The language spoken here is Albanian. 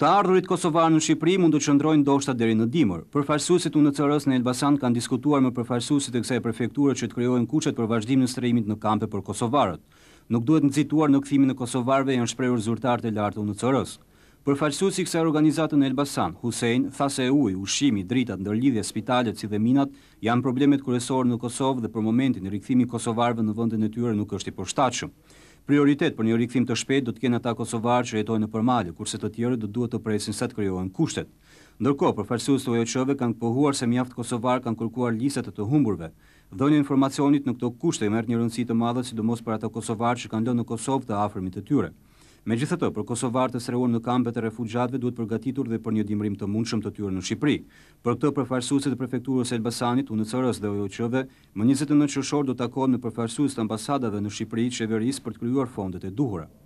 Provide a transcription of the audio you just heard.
Të ardhurit kosovarë në Shqipëri mund të qëndrojnë doshta deri në dimër. Përfaqësuesit Unë NCR-s në Elbasan kanë diskutuar me përfaqësuesit e kësaj prefekture që të krijojnë kuçet për vazhdim në strehimit në kampe për kosovarët. Nuk duhet nxituar në kthimin e kosovarëve janë shprehur zyrtarët e lartë Unë NCR-s. Përfaqësuesi kësaj organizatë në Elbasan, Hussein, Thase se Ushimi, Dritat, drita, ndërlidhja, spitalet si dhe minat janë problemet kryesorë në Kosovë dhe për momentin rikthimi i kosovarëve në vendin e tyre nuk është i përshtatshëm. Prioritet për një rikthim të shpejtë do të kenë ata kosovarë që jetojnë në Përmalë, kurse të tjerët do duhet të presin sa të krijohen kushtet. Ndërkohë, përfaqësues të oeç kanë pohuar se mjaft kosovar kanë kërkuar lisat të të humburve. Dhënë informacionit në këto kushte i merr një rëndësi të madhe, sidomos për ata kosovarë që kanë lënë Kosovë të afërmit të tyre. Me gjithë të, për Kosovarë të sreuar në kampet e refugjatve duhet përgatitur dhe për një dimrim të mundshëm të tyre në Shqipëri. Për këtë përfarsusit e prefekturës Elbasanit, unë cërës dhe ojoqëve, më 29 qëshor do akon në përfarsus të ambasadave në Shqipëri qeveris për të kryuar fondet e duhurat.